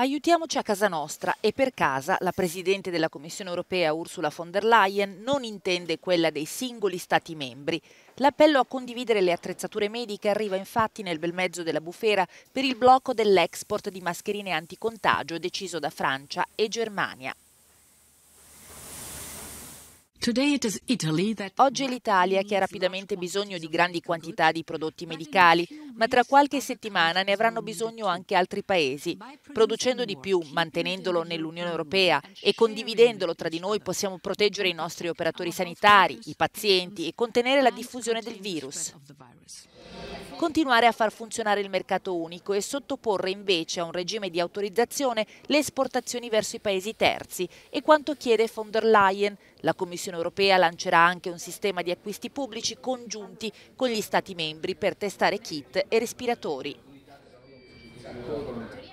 Aiutiamoci a casa nostra e per casa la Presidente della Commissione europea Ursula von der Leyen non intende quella dei singoli Stati membri. L'appello a condividere le attrezzature mediche arriva infatti nel bel mezzo della bufera per il blocco dell'export di mascherine anticontagio deciso da Francia e Germania. Oggi è l'Italia che ha rapidamente bisogno di grandi quantità di prodotti medicali, ma tra qualche settimana ne avranno bisogno anche altri paesi. Producendo di più, mantenendolo nell'Unione Europea e condividendolo tra di noi possiamo proteggere i nostri operatori sanitari, i pazienti e contenere la diffusione del virus continuare a far funzionare il mercato unico e sottoporre invece a un regime di autorizzazione le esportazioni verso i paesi terzi e quanto chiede von der Leyen. La Commissione europea lancerà anche un sistema di acquisti pubblici congiunti con gli Stati membri per testare kit e respiratori.